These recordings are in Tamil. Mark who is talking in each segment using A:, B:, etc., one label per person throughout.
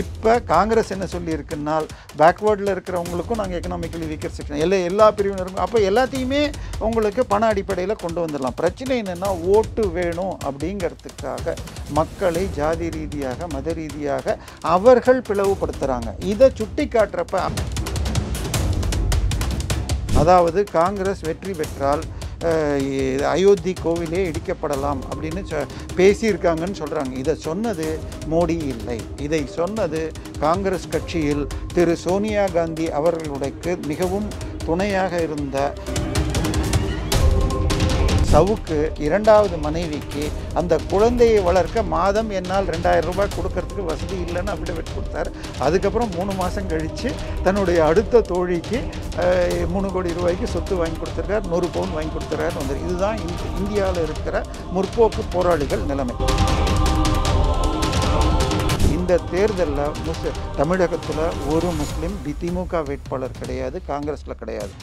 A: இப்போ காங்கிரஸ் என்ன சொல்லியிருக்குனால் பேக்வேர்டில் இருக்கிறவங்களுக்கும் நாங்கள் எக்கனாமிக்கலி வீக்கர் செக்ஷன் எல்லா எல்லா பிரிவினருக்கும் அப்போ எல்லாத்தையுமே உங்களுக்கு பண அடிப்படையில் கொண்டு வந்துடலாம் பிரச்சனை என்னென்னா ஓட்டு வேணும் அப்படிங்கிறதுக்காக மக்களை ஜாதி ரீதியாக மத ரீதியாக அவர்கள் பிளவுபடுத்துகிறாங்க இதை சுட்டி காட்டுறப்ப அதாவது காங்கிரஸ் வெற்றி பெற்றால் அயோத்தி கோவிலே இடிக்கப்படலாம் அப்படின்னு சொ பேசியிருக்காங்கன்னு சொல்கிறாங்க இதை சொன்னது மோடி இல்லை இதை சொன்னது காங்கிரஸ் கட்சியில் திரு சோனியா காந்தி அவர்களுடைய மிகவும் துணையாக இருந்த சவுக்கு இரண்டாவது மனைவிக்கு அந்த குழந்தையை வளர்க்க மாதம் என்னால் ரெண்டாயிரம் ரூபாய் கொடுக்கறதுக்கு வசதி இல்லைன்னு அபிடவிட் கொடுத்தார் அதுக்கப்புறம் மூணு மாதம் கழித்து தன்னுடைய அடுத்த தோழிக்கு மூணு கோடி ரூபாய்க்கு சொத்து வாங்கி கொடுத்துருக்கார் நூறு பவுன் வாங்கி கொடுத்துருக்காருன்னு வந்தார் இதுதான் இந்தியாவில் இருக்கிற முற்போக்கு போராளிகள் நிலைமை இந்த தேர்தலில் முஸ் தமிழகத்தில் ஒரு முஸ்லீம் திமுக வேட்பாளர் கிடையாது காங்கிரஸில் கிடையாது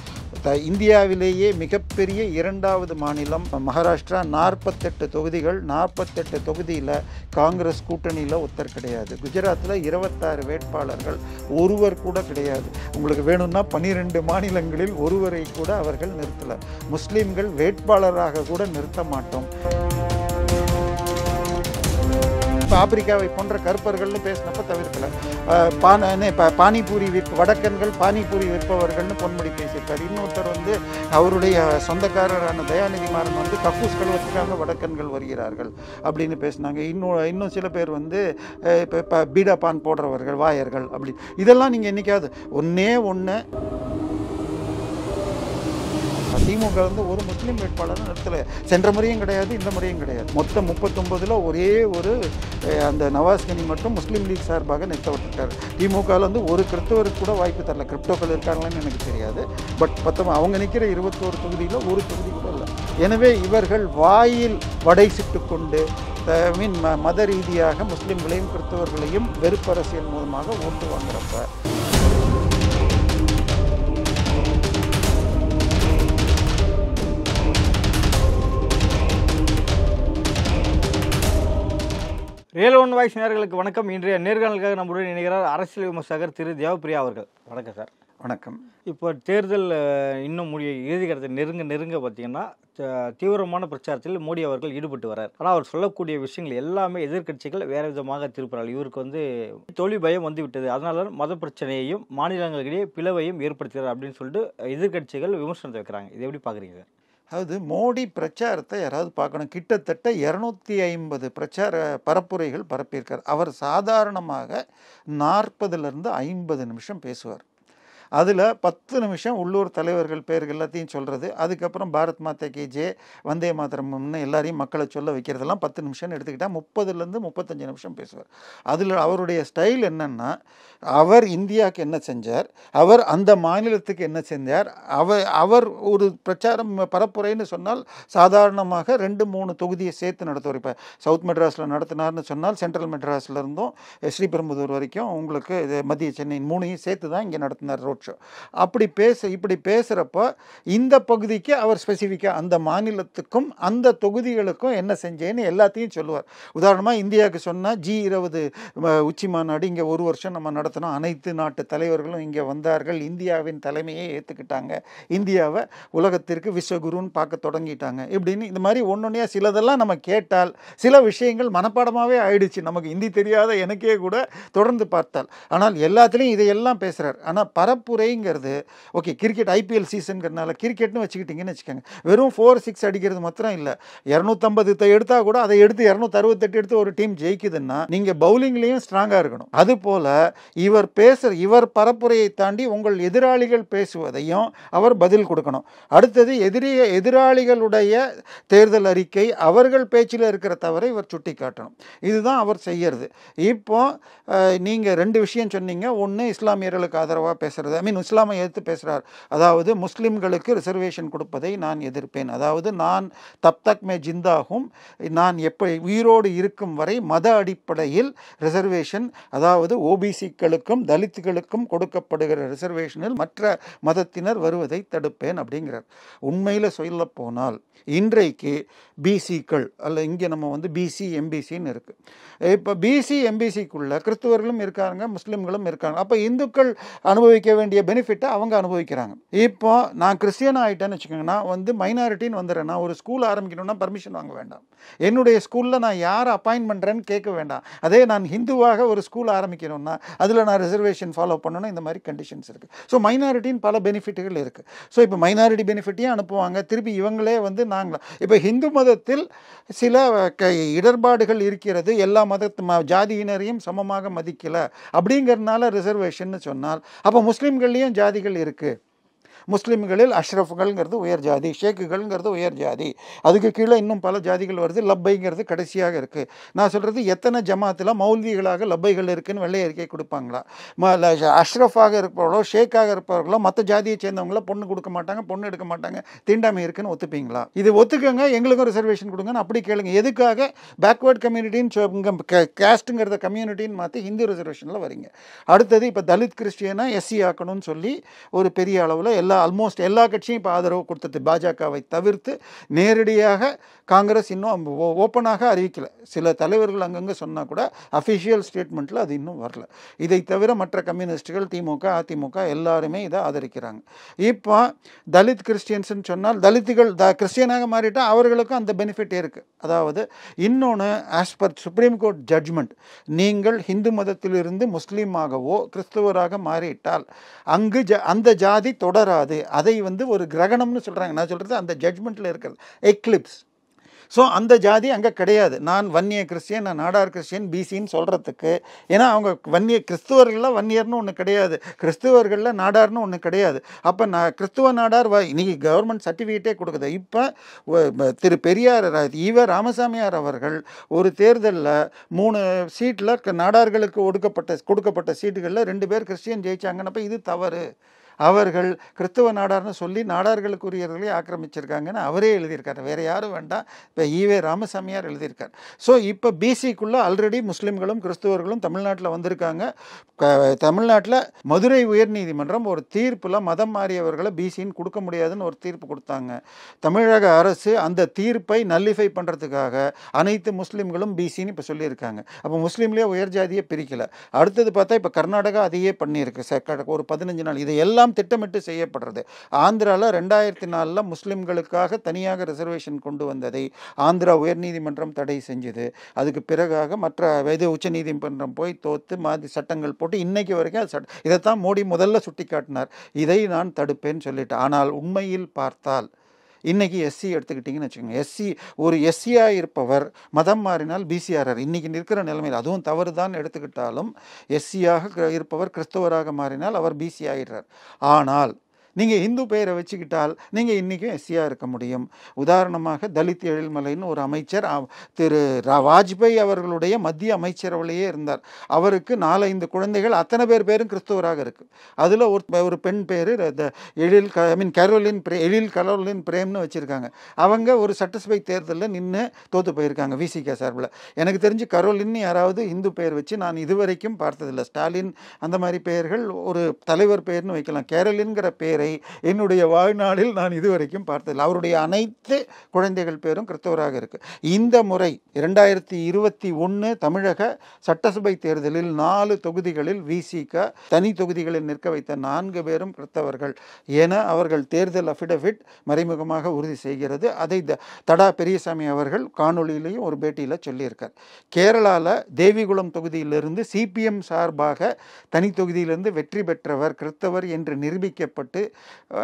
A: இந்தியாவிலேயே மிகப்பெரிய இரண்டாவது மாநிலம் மகாராஷ்டிரா நாற்பத்தெட்டு தொகுதிகள் நாற்பத்தெட்டு தொகுதியில் காங்கிரஸ் கூட்டணியில் ஒருத்தர் கிடையாது குஜராத்தில் இருபத்தாறு வேட்பாளர்கள் ஒருவர் கூட கிடையாது உங்களுக்கு வேணும்னா பன்னிரெண்டு மாநிலங்களில் ஒருவரை கூட அவர்கள் நிறுத்தலை முஸ்லீம்கள் வேட்பாளராக கூட நிறுத்த மாட்டோம் இப்போ ஆப்பிரிக்காவை போன்ற கருப்பர்கள்னு பேசினப்ப தவிர்க்கல பான பானிபூரி விற்ப வடக்கன்கள் பானிபூரி விற்பவர்கள்னு பொன்முடி பேசியிருக்காரு இன்னொருத்தர் வந்து அவருடைய சொந்தக்காரரான தயாநிதி மாறன் வந்து கப்பூஸ் கழுவத்துக்காக வடக்கன்கள் வருகிறார்கள் அப்படின்னு பேசினாங்க இன்னும் இன்னும் சில பேர் வந்து இப்போ இப்போ பீடா பான் போடுறவர்கள் வாயர்கள் அப்படி இதெல்லாம் நீங்கள் என்றைக்காவது ஒன்றே ஒன்று திமுக வந்து ஒரு முஸ்லீம் வேட்பாளர் நிறுத்தலை சென்ற முறையும் கிடையாது இந்த முறையும் கிடையாது மொத்தம் முப்பத்தொம்பதில் ஒரே ஒரு அந்த நவாஸ் கனி மட்டும் முஸ்லீம் லீக் சார்பாக நிறுத்தப்பட்டார் திமுகவில் வந்து ஒரு கிறிஸ்தவருக்கு கூட வாய்ப்பு தரல கிரிப்டோக்கள் இருக்காங்களான்னு எனக்கு தெரியாது பட் பத்தம் அவங்க நிற்கிற இருபத்தோரு தொகுதியில் ஒரு தொகுதி கூட இல்லை எனவே இவர்கள் வாயில் வடை சிட்டு கொண்டு மீன் மத ரீதியாக முஸ்லீம்களையும் கிறிஸ்தவர்களையும் வெறுப்பரசியல் மூலமாக ஓட்டு வாங்குறப்ப ரியல் ஒன் வாய்ஸ் நேர்களுக்கு வணக்கம் இன்றைய நேர்காணலுக்காக நம்முடன் இணைகிறார் அரசியல் விமர்சகர் திரு தேவப்பிரியா அவர்கள் வணக்கம் சார் வணக்கம் இப்போ தேர்தல் இன்னும் முடிய இறுதிக்கடத்தை நெருங்க நெருங்க பார்த்தீங்கன்னா தீவிரமான பிரச்சாரத்தில் மோடி அவர்கள் ஈடுபட்டு வரார் ஆனால் அவர் சொல்லக்கூடிய விஷயங்கள் எல்லாமே எதிர்கட்சிகள் வேறு விதமாக திருப்பினார் இவருக்கு வந்து தொழில் பயம் வந்துவிட்டது அதனால மத பிரச்சனையையும் மாநிலங்களிடையே பிளவையும் ஏற்படுத்துகிறார் அப்படின்னு சொல்லிட்டு எதிர்கட்சிகள் விமர்சனத்தை வைக்கிறாங்க இதை எப்படி பார்க்குறீங்க அதாவது மோடி பிரச்சாரத்தை யாராவது பார்க்கணும் கிட்டத்தட்ட இரநூத்தி ஐம்பது பிரச்சார பரப்புரைகள் பரப்பியிருக்கார் அவர் சாதாரணமாக நாற்பதுலேருந்து ஐம்பது நிமிஷம் பேசுவார் அதில் பத்து நிமிஷம் உள்ளூர் தலைவர்கள் பேர்கள் எல்லாத்தையும் சொல்கிறது அதுக்கப்புறம் பாரத் மாதா கே ஜே வந்தே மாதரம்னு எல்லாரையும் மக்களை சொல்ல வைக்கிறதெல்லாம் பத்து நிமிஷம்னு எடுத்துக்கிட்டால் முப்பதுலேருந்து முப்பத்தஞ்சு நிமிஷம் பேசுவார் அதில் அவருடைய ஸ்டைல் என்னென்னா அவர் இந்தியாவுக்கு என்ன செஞ்சார் அவர் அந்த மாநிலத்துக்கு என்ன செஞ்சார் அவர் அவர் ஒரு பிரச்சாரம் பரப்புரைன்னு சொன்னால் சாதாரணமாக ரெண்டு மூணு தொகுதியை சேர்த்து நடத்துவார் இப்போ சவுத் மெட்ராஸில் நடத்தினார்னு சொன்னால் சென்ட்ரல் மெட்ராஸ்லேருந்தும் ஸ்ரீபெரும்புதூர் வரைக்கும் உங்களுக்கு மத்திய சென்னை மூணையும் சேர்த்து தான் இங்கே நடத்தினார் ரோட் போச்சு அப்படி பேச இப்படி பேசுகிறப்போ இந்த பகுதிக்கு அவர் ஸ்பெசிஃபிக்காக அந்த மாநிலத்துக்கும் அந்த தொகுதிகளுக்கும் என்ன செஞ்சேன்னு எல்லாத்தையும் சொல்லுவார் உதாரணமாக இந்தியாவுக்கு சொன்னால் ஜி இருபது உச்சி மாநாடு இங்கே ஒரு வருஷம் நம்ம நடத்தினோம் அனைத்து நாட்டு தலைவர்களும் இங்கே வந்தார்கள் இந்தியாவின் தலைமையை ஏற்றுக்கிட்டாங்க இந்தியாவை உலகத்திற்கு விஸ்வகுருன்னு பார்க்க தொடங்கிட்டாங்க இப்படின்னு இந்த மாதிரி ஒன்று சிலதெல்லாம் நம்ம கேட்டால் சில விஷயங்கள் மனப்பாடமாகவே ஆயிடுச்சு நமக்கு இந்தி தெரியாத எனக்கே கூட தொடர்ந்து பார்த்தால் ஆனால் எல்லாத்துலேயும் இதையெல்லாம் பேசுகிறார் ஆனால் பரப்பு பரப்புரைங்கிறது ஓகே கிரிக்கெட் ஐபிஎல் சீசனுங்கிறதுனால கிரிக்கெட்னு வச்சுக்கிட்டிங்கன்னு வச்சுக்கோங்க வெறும் ஃபோர் சிக்ஸ் அடிக்கிறது மாத்திரம் இல்லை இரநூத்தம்பது எடுத்தால் கூட அதை எடுத்து இரநூத்தறுபத்தெட்டு எடுத்து ஒரு டீம் ஜெயிக்குதுன்னா நீங்கள் பவுலிங்லேயும் ஸ்ட்ராங்காக இருக்கணும் அதுபோல் இவர் பேசுகிற இவர் பரப்புரையை தாண்டி உங்கள் எதிராளிகள் பேசுவதையும் அவர் பதில் கொடுக்கணும் அடுத்தது எதிரி எதிராளிகளுடைய தேர்தல் அறிக்கை அவர்கள் பேச்சில் இருக்கிற தவறை இவர் சுட்டி காட்டணும் இதுதான் அவர் செய்யறது இப்போ நீங்கள் ரெண்டு விஷயம் சொன்னீங்க ஒன்று இஸ்லாமியர்களுக்கு ஆதரவாக பேசுகிறத ஐ மீன் இஸ்லாமை எதிர்த்து பேசுகிறார் அதாவது முஸ்லீம்களுக்கு ரிசர்வேஷன் கொடுப்பதை நான் எதிர்ப்பேன் அதாவது நான் தப்தக் மே ஜிந்தாகும் நான் எப்படி உயிரோடு இருக்கும் வரை மத அடிப்படையில் ரிசர்வேஷன் அதாவது ஓபிசிக்களுக்கும் தலித்துகளுக்கும் கொடுக்கப்படுகிற ரிசர்வேஷனில் மற்ற மதத்தினர் வருவதை தடுப்பேன் அப்படிங்கிறார் உண்மையில் சொல்ல போனால் இன்றைக்கு பிசிக்கள் அல்ல இங்கே நம்ம வந்து பிசி எம்பிசின்னு இருக்குது இப்போ பிசி எம்பிசிக்குள்ளே கிறிஸ்துவர்களும் இருக்காங்க முஸ்லீம்களும் இருக்காங்க அப்போ இந்துக்கள் அனுபவிக்க வேண்டிய வேண்டிய பெனிஃபிட்டை அவங்க அனுபவிக்கிறாங்க இப்போ நான் கிறிஸ்டியன் ஆகிட்டேன்னு வச்சுக்கோங்கன்னா வந்து மைனாரிட்டின்னு வந்துடுறேன் நான் ஒரு ஸ்கூல் ஆரம்பிக்கணும்னா பர்மிஷன் வாங்க வேண்டாம் என்னுடைய ஸ்கூலில் நான் யார் அப்பாயின் பண்ணுறேன்னு கேட்க வேண்டாம் அதே நான் ஹிந்துவாக ஒரு ஸ்கூல் ஆரம்பிக்கணும்னா அதில் நான் ரிசர்வேஷன் ஃபாலோ பண்ணணும் இந்த மாதிரி கண்டிஷன்ஸ் இருக்குது ஸோ மைனாரிட்டின்னு பல பெனிஃபிட்டுகள் இருக்குது ஸோ இப்போ மைனாரிட்டி பெனிஃபிட்டையும் அனுப்புவாங்க திருப்பி இவங்களே வந்து நாங்களும் இப்போ ஹிந்து மதத்தில் சில இடர்பாடுகள் இருக்கிறது எல்லா மதத்து ஜாதியினரையும் சமமாக மதிக்கலை அப்படிங்கிறதுனால ரிசர்வேஷன் சொன்னால் அப்போ முஸ்லீம் முஸ்லீம்கள்லேயும் ஜாதிகள் இருக்குது முஸ்லீம்களில் அஷ்ரஃப்கள்ங்கிறது உயர் ஜாதி ஷேக்குகள்ங்கிறது உயர் ஜாதி அதுக்கு கீழே இன்னும் பல ஜாதிகள் வருது லப்பைங்கிறது கடைசியாக இருக்குது நான் சொல்கிறது எத்தனை ஜமாத்தில் மௌல்விகளாக லப்பைகள் இருக்குதுன்னு வெள்ளை அறிக்கை கொடுப்பாங்களா அஷ்ரஃபாக இருப்பவர்களோ ஷேக்காக இருப்பவர்களோ மற்ற ஜாதியை சேர்ந்தவங்களோ பொண்ணு கொடுக்க மாட்டாங்க பொண்ணு எடுக்க மாட்டாங்க தீண்டாமை இருக்குன்னு ஒத்துப்பீங்களா இது ஒத்துக்கங்க எங்களுக்கும் ரிசர்வேஷன் கொடுங்கன்னு அப்படி கேளுங்க எதுக்காக பேக்வேர்ட் கம்யூனிட்டின்னு கேஸ்ட்டுங்கிறத கம்யூனிட்டின்னு மாற்றி ஹிந்து ரிசர்வேஷனில் வரீங்க அடுத்தது இப்போ தலித் கிறிஸ்டியனாக எஸ்சி ஆக்கணும்னு சொல்லி ஒரு பெரிய அளவில் எல்லா ஆல்மோஸ்ட் எல்லா கட்சியும் இப்போ ஆதரவு கொடுத்தது பாஜகவை தவிர்த்து நேரடியாக காங்கிரஸ் இன்னும் ஓப்பனாக அறிவிக்கலை சில தலைவர்கள் அங்கங்கே சொன்னால் கூட அஃபிஷியல் ஸ்டேட்மெண்ட்டில் அது இன்னும் வரல இதை தவிர மற்ற கம்யூனிஸ்ட்டுகள் திமுக அதிமுக எல்லாருமே இதை ஆதரிக்கிறாங்க இப்போ தலித் கிறிஸ்டியன்ஸ்னு சொன்னால் தலித்துகள் த கிறிஸ்டியனாக மாறிட்டால் அவர்களுக்கும் அந்த பெனிஃபிட் இருக்குது அதாவது இன்னொன்று as per supreme court judgment நீங்கள் ஹிந்து மதத்திலிருந்து முஸ்லீமாகவோ கிறிஸ்துவராக மாறிவிட்டால் அங்கு ஜ அந்த ஜாதி தொடரா அது அதை வந்து ஒரு கிரகணம்னு சொல்கிறாங்க நான் சொல்கிறது அந்த ஜட்மெண்ட்டில் இருக்கிறது எக்லிப்ஸ் ஸோ அந்த ஜாதி அங்கே கிடையாது நான் வன்னிய கிறிஸ்டியன் நான் நாடார் கிறிஸ்டியன் பிசின்னு சொல்கிறதுக்கு ஏன்னா அவங்க வன்னிய கிறிஸ்துவர்களில் வன்னியர்னு ஒன்று கிடையாது கிறிஸ்துவர்களில் நாடார்னு ஒன்று கிடையாது அப்போ நான் கிறிஸ்துவ நாடார் வ இன்றைக்கி கவர்மெண்ட் சர்டிஃபிகேட்டே கொடுக்குது இப்போ திரு பெரியார் இவ ராமசாமியார் அவர்கள் ஒரு தேர்தலில் மூணு சீட்டில் நாடார்களுக்கு ஒடுக்கப்பட்ட கொடுக்கப்பட்ட சீட்டுகளில் ரெண்டு பேர் கிறிஸ்டியன் ஜெயிச்சாங்கன்னப்போ இது தவறு அவர்கள் கிறிஸ்தவ நாடார்னு சொல்லி நாடார்களுக்குரியவர்களே ஆக்கிரமிச்சிருக்காங்கன்னு அவரே எழுதியிருக்காரு வேறு யாரும் வேண்டாம் இப்போ ஈவே ராமசாமியார் எழுதியிருக்கார் ஸோ இப்போ பிசிக்குள்ளே ஆல்ரெடி முஸ்லீம்களும் கிறிஸ்துவர்களும் தமிழ்நாட்டில் வந்திருக்காங்க தமிழ்நாட்டில் மதுரை உயர்நீதிமன்றம் ஒரு தீர்ப்பில் மதம் மாறியவர்களை பிசின்னு கொடுக்க முடியாதுன்னு ஒரு தீர்ப்பு கொடுத்தாங்க தமிழக அரசு அந்த தீர்ப்பை நல்லிஃபை பண்ணுறதுக்காக அனைத்து முஸ்லீம்களும் பிசின்னு இப்போ சொல்லியிருக்காங்க அப்போ முஸ்லீம்லேயே உயர் ஜாதியை பிரிக்கலை அடுத்தது பார்த்தா இப்போ கர்நாடகா அதையே பண்ணியிருக்கு ஒரு பதினஞ்சு நாள் இது எல்லாம் எல்லாம் திட்டமிட்டு செய்யப்படுறது ஆந்திராவில் ரெண்டாயிரத்தி நாலில் முஸ்லீம்களுக்காக தனியாக ரிசர்வேஷன் கொண்டு வந்ததை ஆந்திரா உயர்நீதிமன்றம் தடை செஞ்சது அதுக்கு பிறகாக மற்ற உச்ச உச்சநீதிமன்றம் போய் தோத்து மாதிரி சட்டங்கள் போட்டு இன்றைக்கு வரைக்கும் அது சட்ட இதைத்தான் மோடி முதல்ல சுட்டி காட்டினார் இதை நான் தடுப்பேன்னு சொல்லிட்டு ஆனால் உண்மையில் பார்த்தால் இன்றைக்கி எஸ்சி எடுத்துக்கிட்டிங்கன்னு வச்சுக்கோங்க எஸ்சி ஒரு எஸ்சியாக இருப்பவர் மதம் மாறினால் பிசிஆர்ஆர் இன்றைக்கி இருக்கிற நிலைமையில் அதுவும் தவறு தான் எடுத்துக்கிட்டாலும் எஸ்சியாக இருப்பவர் கிறிஸ்தவராக மாறினால் அவர் பிசி ஆகிடுறார் ஆனால் நீங்கள் இந்து பெயரை வச்சுக்கிட்டால் நீங்கள் இன்றைக்கும் எஸ்சியாக இருக்க முடியும் உதாரணமாக தலித் எழில்மலைன்னு ஒரு அமைச்சர் திரு வாஜ்பாய் அவர்களுடைய மத்திய அமைச்சரவலையே இருந்தார் அவருக்கு நாலஞ்சு குழந்தைகள் அத்தனை பேர் பேரும் கிறிஸ்துவராக இருக்குது அதில் ஒரு ஒரு பெண் பேர் எழில் ஐ மீன் கரோலின் பிரே எழில் கரோலின் பிரேம்னு வச்சுருக்காங்க அவங்க ஒரு சட்டசபை தேர்தலில் நின்று தோற்று போயிருக்காங்க விசிகே சார்பில் எனக்கு தெரிஞ்சு கரோலின்னு யாராவது இந்து பெயர் வச்சு நான் இதுவரைக்கும் பார்த்ததில்லை ஸ்டாலின் அந்த மாதிரி பெயர்கள் ஒரு தலைவர் பெயர்னு வைக்கலாம் கேரளின்கிற பெயரை இல்லை என்னுடைய வாழ்நாளில் நான் இதுவரைக்கும் பார்த்ததில்லை அவருடைய அனைத்து குழந்தைகள் பேரும் கிறிஸ்தவராக இருக்குது இந்த முறை இரண்டாயிரத்தி இருபத்தி ஒன்று தமிழக சட்டசபை தேர்தலில் நாலு தொகுதிகளில் விசிக தனி தொகுதிகளில் நிற்க வைத்த நான்கு பேரும் கிறிஸ்தவர்கள் என அவர்கள் தேர்தல் அஃபிடவிட் மறைமுகமாக உறுதி செய்கிறது அதை தடா பெரியசாமி அவர்கள் காணொலியிலையும் ஒரு பேட்டியில் சொல்லியிருக்கார் கேரளாவில் தேவிகுளம் தொகுதியிலிருந்து சிபிஎம் சார்பாக தனி தொகுதியிலிருந்து வெற்றி பெற்றவர் கிறிஸ்தவர் என்று நிரூபிக்கப்பட்டு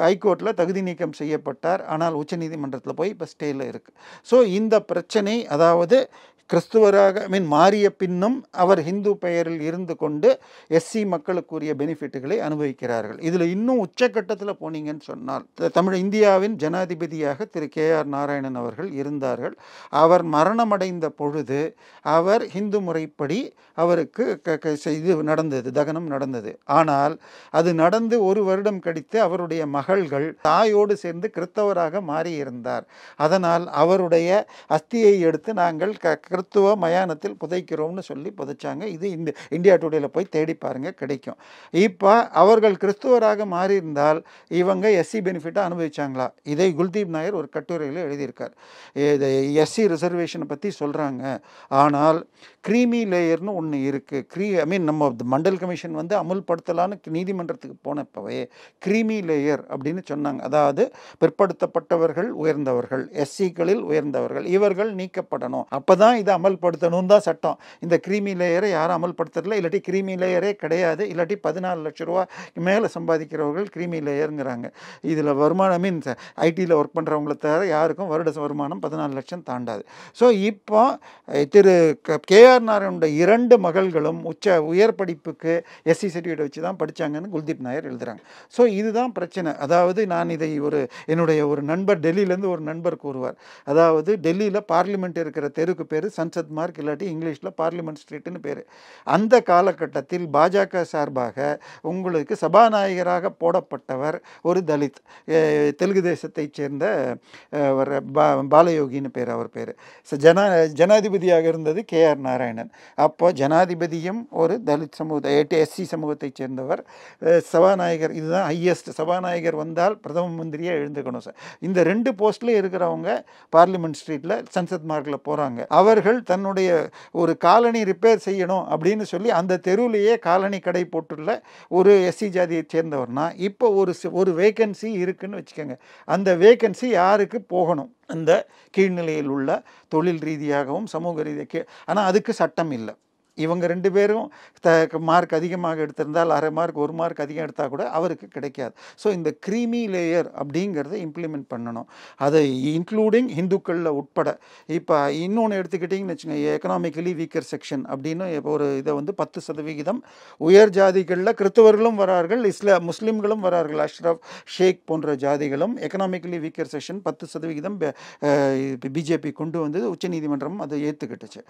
A: ஹைகோர்ட்டில் தகுதி நீக்கம் செய்யப்பட்டார் ஆனால் உச்சநீதிமன்றத்தில் போய் இப்போ ஸ்டேயில் இருக்குது ஸோ இந்த பிரச்சனை அதாவது கிறிஸ்துவராக ஐ மீன் மாறிய பின்னும் அவர் ஹிந்து பெயரில் இருந்து கொண்டு எஸ்சி மக்களுக்குரிய பெனிஃபிட்டுகளை அனுபவிக்கிறார்கள் இதில் இன்னும் உச்சக்கட்டத்தில் போனீங்கன்னு சொன்னால் தமிழ் இந்தியாவின் ஜனாதிபதியாக திரு கே ஆர் நாராயணன் அவர்கள் இருந்தார்கள் அவர் மரணமடைந்த பொழுது அவர் ஹிந்து முறைப்படி அவருக்கு இது நடந்தது தகனம் நடந்தது ஆனால் அது நடந்து ஒரு வருடம் கழித்து அவர் அவருடைய மகள்கள் தாயோடு சேர்ந்து கிறித்தவராக மாறியிருந்தார் அதனால் அவருடைய அஸ்தியை எடுத்து நாங்கள் க கிறித்துவ மயானத்தில் புதைக்கிறோம்னு சொல்லி புதைச்சாங்க இது இந்த இந்தியா டுடேல போய் தேடி பாருங்க கிடைக்கும் இப்போ அவர்கள் கிறிஸ்துவராக மாறியிருந்தால் இவங்க எஸ்சி பெனிஃபிட்டை அனுபவிச்சாங்களா இதை குல்தீப் நாயர் ஒரு கட்டுரையில் எழுதியிருக்கார் எஸ்சி ரிசர்வேஷனை பற்றி சொல்கிறாங்க ஆனால் க்ரீமி லேயர்னு ஒன்று இருக்குது க்ரீ ஐ மீன் நம்ம மண்டல் கமிஷன் வந்து அமுல்படுத்தலான்னு நீதிமன்றத்துக்கு போனப்பவே க்ரீமி லேயர் அப்படின்னு சொன்னாங்க அதாவது பிற்படுத்தப்பட்டவர்கள் உயர்ந்தவர்கள் எஸ்சிகளில் உயர்ந்தவர்கள் இவர்கள் நீக்கப்படணும் அப்போ தான் இதை அமல்படுத்தணும் தான் சட்டம் இந்த க்ரீமி லேயரை யாரும் அமல்படுத்துறதில்ல இல்லாட்டி க்ரீமி லேயரே கிடையாது இல்லாட்டி பதினாலு லட்ச ரூபா மேலே சம்பாதிக்கிறவர்கள் க்ரீமி லேயருங்கிறாங்க இதில் வருமானம் மீன்ஸ் ஐடியில் ஒர்க் பண்ணுறவங்களை தவிர யாருக்கும் வருட வருமானம் பதினாலு லட்சம் தாண்டாது ஸோ இப்போ திரு கேஆர் என்டிஆர் நாராயணோட இரண்டு மகள்களும் உச்ச உயர் படிப்புக்கு எஸ்சி சர்டிஃபிகேட் வச்சு தான் படித்தாங்கன்னு குல்தீப் நாயர் எழுதுகிறாங்க ஸோ இதுதான் பிரச்சனை அதாவது நான் இதை ஒரு என்னுடைய ஒரு நண்பர் டெல்லியிலேருந்து ஒரு நண்பர் கூறுவார் அதாவது டெல்லியில் பார்லிமெண்ட் இருக்கிற தெருக்கு பேர் சன்சத் மார்க் இல்லாட்டி இங்கிலீஷில் பார்லிமெண்ட் ஸ்ட்ரீட்னு பேர் அந்த காலகட்டத்தில் பாஜக சார்பாக உங்களுக்கு சபாநாயகராக போடப்பட்டவர் ஒரு தலித் தெலுங்கு தேசத்தைச் சேர்ந்த பாலயோகின்னு பேர் அவர் பேர் ஜனா ஜனாதிபதியாக இருந்தது கே ஆர் நாராயணன் அப்போ ஜனாதிபதியும் ஒரு தலித் சமூகத்தை ஏடி எஸ்சி சமூகத்தைச் சேர்ந்தவர் சபாநாயகர் இதுதான் ஹையஸ்ட் சபாநாயகர் வந்தால் பிரதம மந்திரியாக எழுந்துக்கணும் சார் இந்த ரெண்டு போஸ்ட்லேயும் இருக்கிறவங்க பார்லிமெண்ட் ஸ்ட்ரீட்டில் சன்சத் மார்க்கில் போகிறாங்க அவர்கள் தன்னுடைய ஒரு காலனி ரிப்பேர் செய்யணும் அப்படின்னு சொல்லி அந்த தெருவிலேயே காலனி கடை போட்டுள்ள ஒரு எஸ்சி ஜாதியை சேர்ந்தவர்னா இப்போ ஒரு ஒரு வேக்கன்சி இருக்குன்னு வச்சுக்கோங்க அந்த வேக்கன்சி யாருக்கு போகணும் அந்த கீழ்நிலையில் உள்ள தொழில் ரீதியாகவும் சமூக ரீதியாக ஆனால் அதுக்கு சட்டம் இல்லை இவங்க ரெண்டு பேரும் த மார்க் அதிகமாக எடுத்திருந்தால் அரை மார்க் ஒரு மார்க் அதிகம் எடுத்தால் கூட அவருக்கு கிடைக்காது ஸோ இந்த க்ரீமி லேயர் அப்படிங்கிறத இம்ப்ளிமெண்ட் பண்ணணும் அதை இன்க்ளூடிங் ஹிந்துக்களில் உட்பட இப்போ இன்னொன்று எடுத்துக்கிட்டிங்கன்னு வச்சுங்க எக்கனாமிக்கலி வீக்கர் செக்ஷன் அப்படின்னு இப்போ ஒரு இதை வந்து பத்து சதவிகிதம் உயர் ஜாதிகளில் கிறிஸ்தவர்களும் வரார்கள் இஸ்லா முஸ்லீம்களும் வரார்கள் அஷ்ரஃப் ஷேக் போன்ற ஜாதிகளும் எக்கனாமிக்கலி வீக்கர் செக்ஷன் பத்து சதவிகிதம் பிஜேபி கொண்டு வந்தது உச்சநீதிமன்றம் அதை ஏற்றுக்கிட்டுச்சு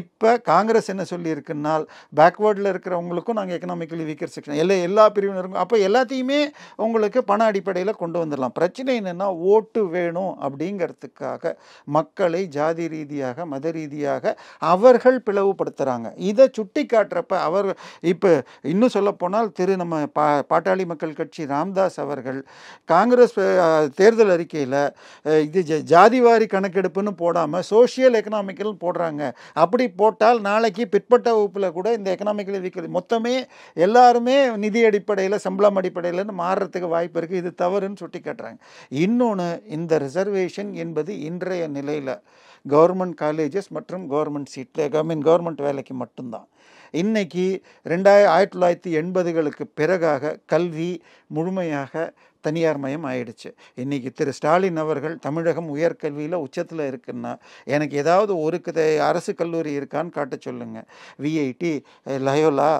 A: இப்போ காங்கிரஸ் என்ன சொல்லி இருக்குன்னால் பேக்வேர்டில் இருக்கிறவங்களுக்கும் நாங்கள் எக்கனாமிக்கலி வீக்கர் செக்ஷன் எல்லா எல்லா பிரிவினருக்கும் அப்போ எல்லாத்தையுமே உங்களுக்கு பண அடிப்படையில் கொண்டு வந்துடலாம் பிரச்சனை என்னென்னா ஓட்டு வேணும் அப்படிங்கிறதுக்காக மக்களை ஜாதி ரீதியாக மத ரீதியாக அவர்கள் பிளவுபடுத்துகிறாங்க இதை சுட்டி காட்டுறப்ப அவர் இப்போ இன்னும் சொல்லப்போனால் திரு நம்ம பா பாட்டாளி மக்கள் கட்சி ராம்தாஸ் அவர்கள் காங்கிரஸ் தேர்தல் அறிக்கையில் இது ஜாதிவாரி கணக்கெடுப்புன்னு போடாமல் சோஷியல் எக்கனாமிக்கல் போடுறாங்க அப்படி போட்டால் நாளைக்கு பிற்பட்ட பிற்பட்ட வகுப்பில் கூட இந்த எக்கனாமிக்கல் வீக்கல் மொத்தமே எல்லாருமே நிதி அடிப்படையில் சம்பளம் அடிப்படையில்னு மாறுறதுக்கு வாய்ப்பு இருக்குது இது தவறுன்னு சுட்டி காட்டுறாங்க இன்னொன்று இந்த ரிசர்வேஷன் என்பது இன்றைய நிலையில் கவர்மெண்ட் காலேஜஸ் மற்றும் கவர்மெண்ட் சீட்டில் ஐ மீன் கவர்மெண்ட் வேலைக்கு மட்டும்தான் இன்றைக்கி ரெண்டாயிரம் ஆயிரத்தி தொள்ளாயிரத்தி எண்பதுகளுக்கு பிறகாக கல்வி முழுமையாக தனியார் மயம் ஆயிடுச்சு இன்றைக்கி திரு ஸ்டாலின் அவர்கள் தமிழகம் உயர்கல்வியில் உச்சத்தில் இருக்குன்னா எனக்கு ஏதாவது ஒரு அரசு கல்லூரி இருக்கான்னு காட்ட சொல்லுங்கள் விஐடி லயோலா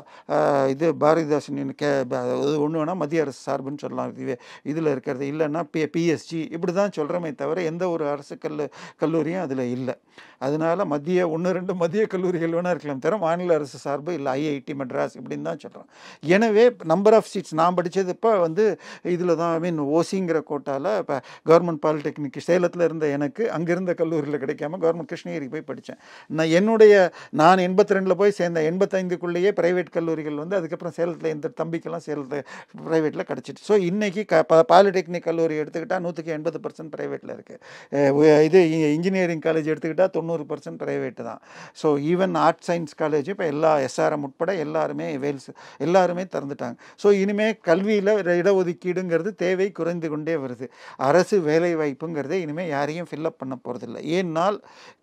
A: இது பாரதிதாசன் கே இது ஒன்று வேணால் மத்திய அரசு சார்புன்னு சொல்லலாம் இதுவே இதில் இருக்கிறது இல்லைன்னா பி பிஎஸ்ஜி இப்படி தான் சொல்கிறோமே தவிர எந்த ஒரு அரசு கல்லு கல்லூரியும் அதில் இல்லை அதனால் மத்திய ஒன்று ரெண்டு மத்திய கல்லூரிகள் வேணால் இருக்கலாம் தவிர மாநில அரசு சார்பு இல்லை ஐஐடி மெட்ராஸ் இப்படின்னு தான் சொல்கிறோம் எனவே நம்பர் ஆஃப் சீட்ஸ் நான் படித்தது இப்போ வந்து இதில் தான் ஐ மீன் ஓசிங்கிற கோட்டாவில் இப்போ கவர்மெண்ட் பாலிடெக்னிக் சேலத்தில் இருந்த எனக்கு அங்கிருந்த கல்லூரியில் கிடைக்காம கவர்மெண்ட் கிருஷ்ணகிரி போய் படித்தேன் நான் என்னுடைய நான் எண்பத்தி ரெண்டில் போய் சேர்ந்த எண்பத்தைந்துக்குள்ளேயே ப்ரைவேட் கல்லூரிகள் வந்து அதுக்கப்புறம் சேலத்தில் இந்த தம்பிக்கெல்லாம் சேலத்தில் ப்ரைவேட்டில் கிடச்சிட்டு ஸோ இன்றைக்கி க பாலிடெக்னிக் கல்லூரி எடுத்துக்கிட்டால் நூற்றுக்கு எண்பது பர்சன்ட் ப்ரைவேட்டில் இருக்குது இது இன்ஜினியரிங் காலேஜ் எடுத்துக்கிட்டால் தொண்ணூறு பர்சன்ட் ப்ரைவேட்டு தான் so even art science college இப்போ எல்லா எஸ்ஆர்எம் உட்பட எல்லாருமே வேல்ஸ் எல்லாருமே திறந்துட்டாங்க ஸோ இனிமேல் கல்வியில் இடஒதுக்கீடுங்கிறது தேவை குறைந்து கொண்டே வருது அரசு வேலை வாய்ப்புங்கிறதே இனிமேல் யாரையும் ஃபில்லப் பண்ண போகிறதில்ல ஏன்னால்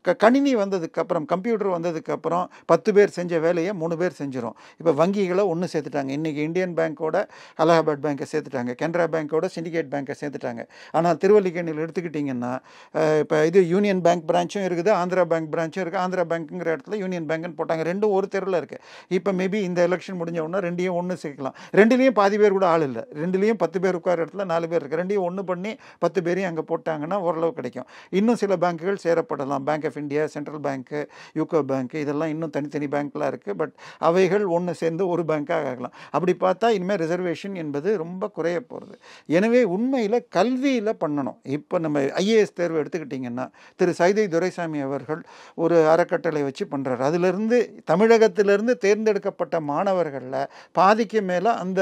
A: க கணினி வந்ததுக்கப்புறம் கம்ப்யூட்டர் வந்ததுக்கப்புறம் பத்து பேர் செஞ்ச வேலையை மூணு பேர் செஞ்சிடும் இப்போ வங்கிகளை ஒன்று சேர்த்துட்டாங்க இன்றைக்கி இந்தியன் பேங்க்கோட அலகாபாத் பேங்கை சேர்த்துட்டாங்க கனரா பேங்க்கோட சிண்டிகேட் பேங்க்கை சேர்த்துட்டாங்க ஆனால் திருவல்லிக்கேணியில் எடுத்துக்கிட்டிங்கன்னா இப்போ இது யூனியன் பேங்க் பிரான்ச்சும் இருக்குது ஆந்திரா பேங்க் பிரான்ச்சும் இருக்குது ஆந்திரா பேங்க்குங்கிற இடத்துல யூனியன் பேங்க்குன்னு போட்டாங்க ரெண்டும் ஒரு தெருவில் இருக்குது இப்போ மேபி இந்த எலெக்ஷன் முடிஞ்ச உடனே ரெண்டையும் ஒன்று சேர்க்கலாம் ரெண்டுலேயும் பாதி பேர் கூட ஆள் இல்லை ரெண்டுலேயும் பத்து பேர் உட்கார இடத்துல நாலு பேர் இருக்குது ரெண்டையும் ஒன்று பண்ணி பத்து பேரையும் அங்கே போட்டாங்கன்னா ஓரளவு கிடைக்கும் இன்னும் சில பேங்க்குகள் சேரப்படலாம் bank of India central bank UCO bank இதெல்லாம் இன்னும் தனித்தனி பேங்க்லாம் இருக்குது பட் அவைகள் ஒன்று சேர்ந்து ஒரு பேங்க்காக ஆகலாம் அப்படி பார்த்தா இனிமேல் ரிசர்வேஷன் என்பது ரொம்ப குறைய போகிறது எனவே உண்மையில் கல்வியில் பண்ணணும் இப்போ நம்ம ஐஏஎஸ் தேர்வு எடுத்துக்கிட்டிங்கன்னா திரு சைதை துரைசாமி அவர்கள் ஒரு அறக்கட்டளை வச்சு பண்ணுறாரு அதிலிருந்து தமிழகத்திலிருந்து தேர்ந்தெடுக்கப்பட்ட மாணவர்களில் பாதிக்கு மேலே அந்த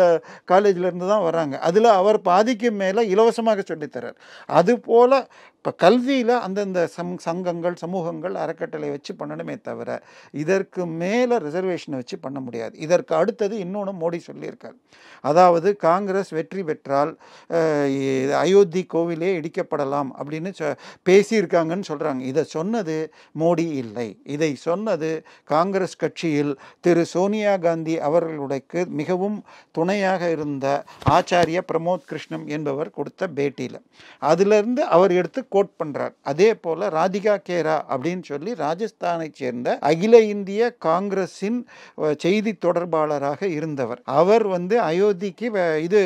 A: காலேஜிலேருந்து தான் வராங்க அதில் அவர் பா ஜாதிக்கு மேலே இலவசமாக சொல்லித்தரார் அதுபோல் இப்போ கல்வியில் அந்தந்த சம் சங்கங்கள் சமூகங்கள் அறக்கட்டளை வச்சு பண்ணணுமே தவிர இதற்கு மேலே ரிசர்வேஷனை வச்சு பண்ண முடியாது இதற்கு அடுத்தது இன்னொன்று மோடி சொல்லியிருக்கார் அதாவது காங்கிரஸ் வெற்றி பெற்றால் அயோத்தி கோவிலே இடிக்கப்படலாம் அப்படின்னு சொ பேசியிருக்காங்கன்னு சொல்கிறாங்க இதை சொன்னது மோடி இல்லை இதை சொன்னது காங்கிரஸ் கட்சியில் திரு சோனியா காந்தி அவர்களுடைக்கு மிகவும் துணையாக இருந்த ஆச்சாரிய பிரமோத் கிருஷ்ணம் என்பவர் கொடுத்த பேட்டியில் அதிலிருந்து அவர் எடுத்து கோட் பண்ணுறார் அதே போல் ராதிகா கேரா அப்படின்னு சொல்லி ராஜஸ்தானை சேர்ந்த அகில இந்திய காங்கிரஸின் செய்தி தொடர்பாளராக இருந்தவர் அவர் வந்து அயோத்திக்கு இது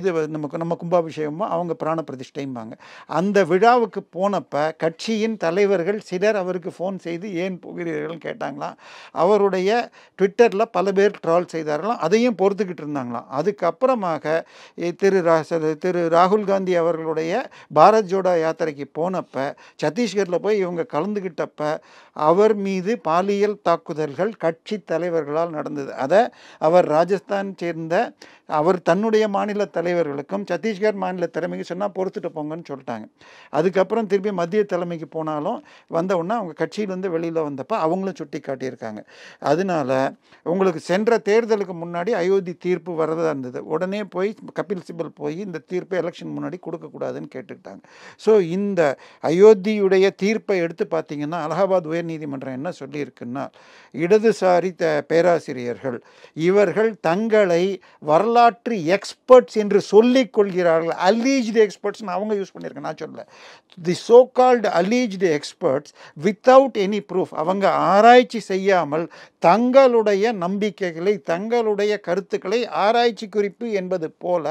A: இது நமக்கு நம்ம கும்பாபிஷேகமும் அவங்க பிராண பிரதிஷ்டைம்பாங்க அந்த விழாவுக்கு போனப்போ கட்சியின் தலைவர்கள் சிலர் அவருக்கு ஃபோன் செய்து ஏன் போகிறீர்கள் கேட்டாங்களாம் அவருடைய ட்விட்டரில் பல பேர் ட்ரால் செய்தார்களாம் அதையும் பொறுத்துக்கிட்டு இருந்தாங்களாம் அதுக்கப்புறமாக திரு திரு ராகுல் காந்தி அவர்களுடைய பாரத் ஜோடா யாத்திரைக்கு போனப்போ சத்தீஸ்கரில் போய் இவங்க கலந்துக்கிட்டப்ப அவர் மீது பாலியல் தாக்குதல்கள் கட்சி தலைவர்களால் நடந்தது அதை அவர் ராஜஸ்தான் சேர்ந்த அவர் தன்னுடைய மாநில தலைவர்களுக்கும் சத்தீஸ்கர் மாநில தலைமைக்கு சொன்னால் பொறுத்துட்டு போங்கன்னு சொல்லிட்டாங்க அதுக்கப்புறம் திரும்பி மத்திய தலைமைக்கு போனாலும் வந்தவுடனே அவங்க கட்சியிலேருந்து வெளியில் வந்தப்போ அவங்களும் சுட்டி காட்டியிருக்காங்க அதனால் உங்களுக்கு சென்ற தேர்தலுக்கு முன்னாடி அயோத்தி தீர்ப்பு வரதாக இருந்தது உடனே போய் கபில் சிபல் போய் இந்த தீர்ப்பை எலெக்ஷன் முன்னாடி கொடுக்கக்கூடாதுன்னு கேட்டுக்கிட்டாங்க ஸோ இந்த அயோத்தியுடைய தீர்ப்பை எடுத்து பார்த்தீங்கன்னா அலகாபாத் உயர்நீதிமன்றம் என்ன சொல்லியிருக்குன்னா இடதுசாரி த பேராசிரியர்கள் இவர்கள் தங்களை வரலாற்று எக்ஸ்பர்ட்ஸ் என்று சொல்லிக் கொள்கிறார்கள் அலீஜ்டு எக்ஸ்பர்ட்ஸ்னு அவங்க யூஸ் பண்ணியிருக்கேன் நான் சொல்லலை the so called alleged experts without any proof அவங்க ஆராய்ச்சி செய்யாமல் தங்களுடைய நம்பிக்கைகளை தங்களுடைய கருத்துக்களை ஆராய்ச்சி குறிப்பு என்பது போல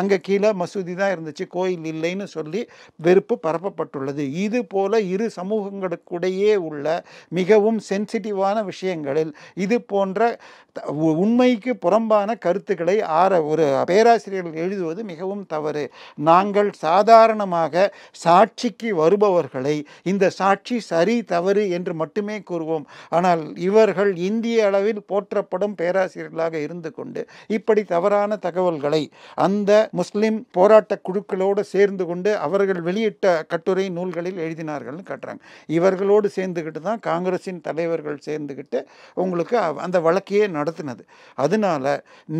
A: அங்கே கீழே மசூதி தான் இருந்துச்சு கோயில் இல்லைன்னு சொல்லி வெறுப்பு அறிவிப்பு பரப்பப்பட்டுள்ளது இது போல இரு சமூகங்களுக்கிடையே உள்ள மிகவும் சென்சிட்டிவான விஷயங்களில் இது போன்ற உண்மைக்கு புறம்பான கருத்துக்களை ஆர ஒரு பேராசிரியர்கள் எழுதுவது மிகவும் தவறு நாங்கள் சாதாரணமாக சாட்சிக்கு வருபவர்களை இந்த சாட்சி சரி தவறு என்று மட்டுமே கூறுவோம் ஆனால் இவர்கள் இந்திய அளவில் போற்றப்படும் பேராசிரியர்களாக இருந்து கொண்டு இப்படி தவறான தகவல்களை அந்த முஸ்லிம் போராட்ட குழுக்களோடு சேர்ந்து கொண்டு அவர்கள் வெளியிட்ட குறிப்பிட்ட கட்டுரை நூல்களில் எழுதினார்கள்னு காட்டுறாங்க இவர்களோடு சேர்ந்துக்கிட்டு தான் காங்கிரஸின் தலைவர்கள் சேர்ந்துக்கிட்டு உங்களுக்கு அந்த வழக்கையே நடத்தினது அதனால்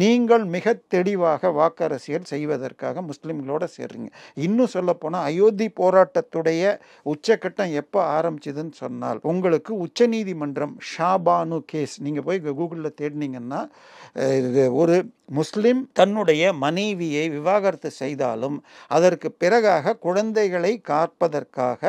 A: நீங்கள் மிக தெளிவாக வாக்கரசியல் செய்வதற்காக முஸ்லீம்களோட சேர்றீங்க இன்னும் சொல்லப்போனால் அயோத்தி போராட்டத்துடைய உச்சக்கட்டம் எப்போ ஆரம்பிச்சதுன்னு சொன்னால் உங்களுக்கு உச்சநீதிமன்றம் ஷாபானு கேஸ் நீங்கள் போய் கூகுளில் தேடினீங்கன்னா ஒரு முஸ்லிம் தன்னுடைய மனைவியை விவாகரத்து செய்தாலும் அதற்கு பிறகாக குழந்தைகளை காப்பதற்காக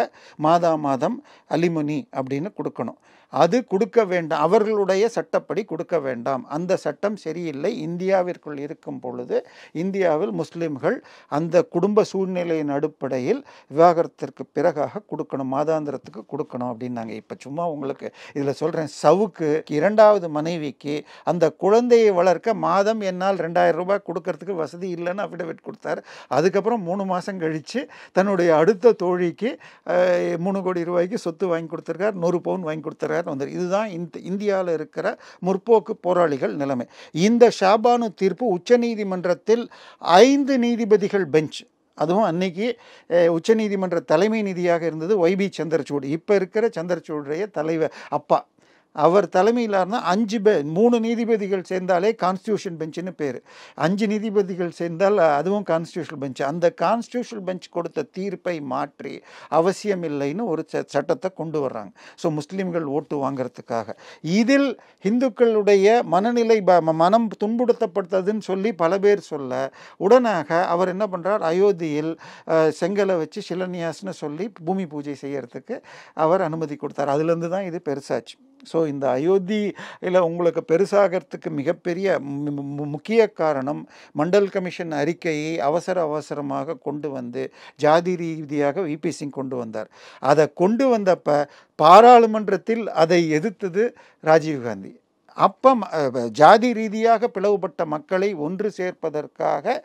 A: மாதா மாதம் அலிமுனி அப்படின்னு கொடுக்கணும் அது கொடுக்க வேண்டாம் அவர்களுடைய சட்டப்படி கொடுக்க வேண்டாம் அந்த சட்டம் சரியில்லை இந்தியாவிற்குள் இருக்கும் பொழுது இந்தியாவில் முஸ்லிம்கள் அந்த குடும்ப சூழ்நிலையின் அடிப்படையில் விவாகரத்திற்கு பிறகாக கொடுக்கணும் மாதாந்திரத்துக்கு கொடுக்கணும் அப்படின்னாங்க இப்போ சும்மா உங்களுக்கு இதில் சொல்கிறேன் சவுக்கு இரண்டாவது மனைவிக்கு அந்த குழந்தையை வளர்க்க மாதம் என்னால் ரெண்டாயிரம் ரூபாய் கொடுக்கறதுக்கு வசதி இல்லைன்னு அஃபிடவிட் கொடுத்தாரு அதுக்கப்புறம் மூணு மாதம் கழித்து தன்னுடைய அடுத்த தோழிக்கு மூணு கோடி ரூபாய்க்கு சொத்து வாங்கி கொடுத்துருக்கார் நூறு பவுன் வாங்கி கொடுத்துருக்கார் போராட்டம் இதுதான் இந்த இந்தியாவில் இருக்கிற முற்போக்கு போராளிகள் நிலைமை இந்த ஷாபானு தீர்ப்பு உச்சநீதிமன்றத்தில் ஐந்து நீதிபதிகள் பெஞ்ச் அதுவும் அன்னைக்கு உச்சநீதிமன்ற தலைமை நிதியாக இருந்தது ஒய்பி சந்திரசூடு இப்போ இருக்கிற சந்திரசூடைய தலைவர் அப்பா அவர் தலைமையில் அஞ்சு பே மூணு நீதிபதிகள் சேர்ந்தாலே கான்ஸ்டியூஷன் பெஞ்சுன்னு பேர் அஞ்சு நீதிபதிகள் சேர்ந்தால் அதுவும் கான்ஸ்டியூஷன் பெஞ்ச் அந்த கான்ஸ்டியூஷன் பெஞ்ச் கொடுத்த தீர்ப்பை மாற்றி அவசியம் இல்லைன்னு ஒரு சட்டத்தை கொண்டு வர்றாங்க ஸோ முஸ்லீம்கள் ஓட்டு வாங்கிறதுக்காக இதில் இந்துக்களுடைய மனநிலை மனம் துன்புடுத்தப்பட்டதுன்னு சொல்லி பல பேர் சொல்ல உடனாக அவர் என்ன பண்ணுறார் அயோத்தியில் செங்கலை வச்சு சிலநியாஸ்னு சொல்லி பூமி பூஜை செய்கிறதுக்கு அவர் அனுமதி கொடுத்தார் அதுலேருந்து தான் இது பெருசாச்சு ஸோ இந்த அயோத்தியில் உங்களுக்கு பெருசாகிறதுக்கு மிகப்பெரிய முக்கிய காரணம் மண்டல் கமிஷன் அறிக்கையை அவசர அவசரமாக கொண்டு வந்து ஜாதி ரீதியாக விபி சிங் கொண்டு வந்தார் அதை கொண்டு வந்தப்ப பாராளுமன்றத்தில் அதை எதிர்த்தது ராஜீவ்காந்தி அப்போ ஜாதி ரீதியாக பிளவுபட்ட மக்களை ஒன்று சேர்ப்பதற்காக